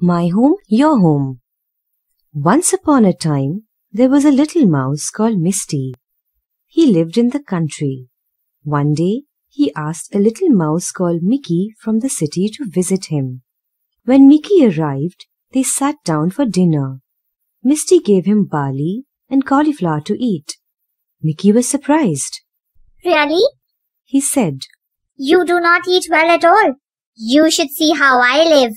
My home, your home. Once upon a time, there was a little mouse called Misty. He lived in the country. One day, he asked a little mouse called Mickey from the city to visit him. When Mickey arrived, they sat down for dinner. Misty gave him barley and cauliflower to eat. Mickey was surprised. Really? He said. You do not eat well at all. You should see how I live.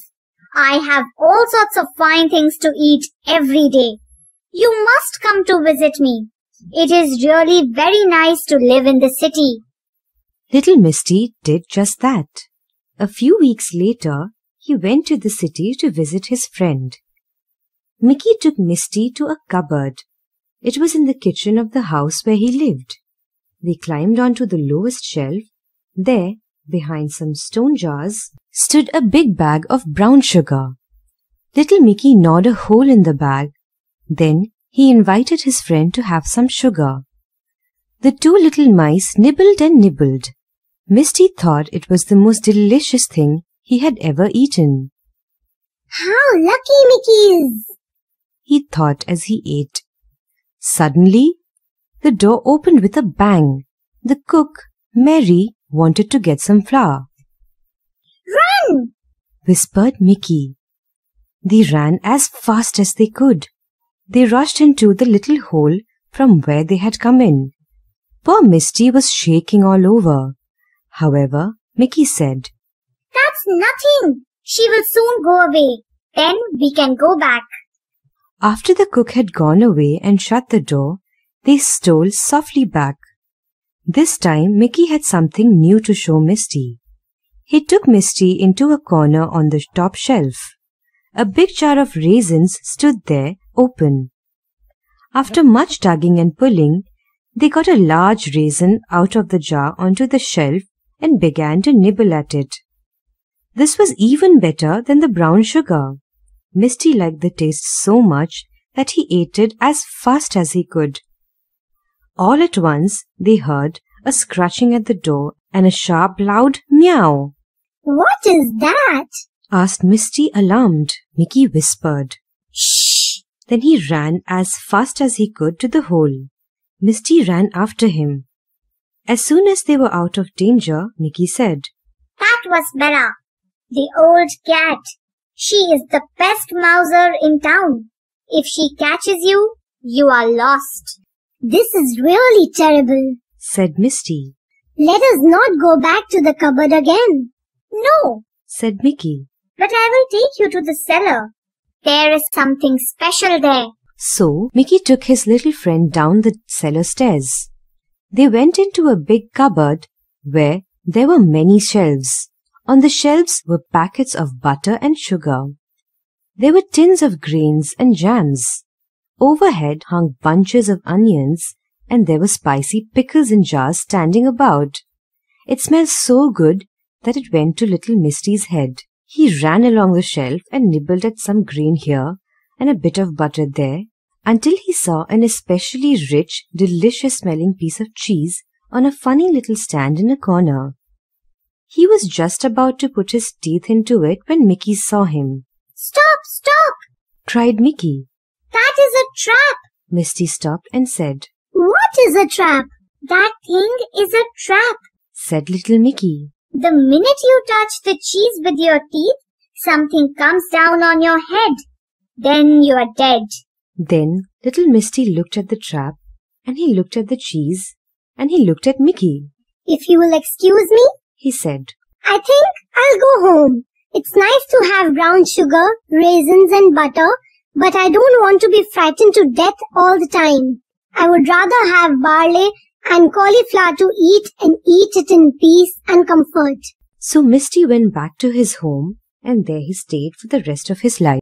I have all sorts of fine things to eat every day. You must come to visit me. It is really very nice to live in the city. Little Misty did just that. A few weeks later, he went to the city to visit his friend. Mickey took Misty to a cupboard. It was in the kitchen of the house where he lived. They climbed onto the lowest shelf. There, Behind some stone jars stood a big bag of brown sugar. Little Mickey gnawed a hole in the bag. Then he invited his friend to have some sugar. The two little mice nibbled and nibbled. Misty thought it was the most delicious thing he had ever eaten. How lucky Mickey is! He thought as he ate. Suddenly, the door opened with a bang. The cook, Mary wanted to get some flour. Run! whispered Mickey. They ran as fast as they could. They rushed into the little hole from where they had come in. Poor Misty was shaking all over. However, Mickey said, That's nothing. She will soon go away. Then we can go back. After the cook had gone away and shut the door, they stole softly back. This time Mickey had something new to show Misty. He took Misty into a corner on the top shelf. A big jar of raisins stood there, open. After much tugging and pulling, they got a large raisin out of the jar onto the shelf and began to nibble at it. This was even better than the brown sugar. Misty liked the taste so much that he ate it as fast as he could. All at once they heard a scratching at the door, and a sharp, loud meow. What is that? asked Misty, alarmed. Mickey whispered. Shh! Then he ran as fast as he could to the hole. Misty ran after him. As soon as they were out of danger, Mickey said, That was Bella, the old cat. She is the best mouser in town. If she catches you, you are lost. This is really terrible, said Misty. Let us not go back to the cupboard again. No, said Mickey. But I will take you to the cellar. There is something special there. So Mickey took his little friend down the cellar stairs. They went into a big cupboard where there were many shelves. On the shelves were packets of butter and sugar. There were tins of grains and jams. Overhead hung bunches of onions and there were spicy pickles in jars standing about. It smelled so good that it went to little Misty's head. He ran along the shelf and nibbled at some green here and a bit of butter there until he saw an especially rich, delicious smelling piece of cheese on a funny little stand in a corner. He was just about to put his teeth into it when Mickey saw him. Stop, stop! cried Mickey. That is a trap! Misty stopped and said, what is a trap? That thing is a trap, said little Mickey. The minute you touch the cheese with your teeth, something comes down on your head. Then you are dead. Then little Misty looked at the trap, and he looked at the cheese, and he looked at Mickey. If you will excuse me, he said, I think I'll go home. It's nice to have brown sugar, raisins and butter, but I don't want to be frightened to death all the time. I would rather have barley and cauliflower to eat and eat it in peace and comfort. So Misty went back to his home and there he stayed for the rest of his life.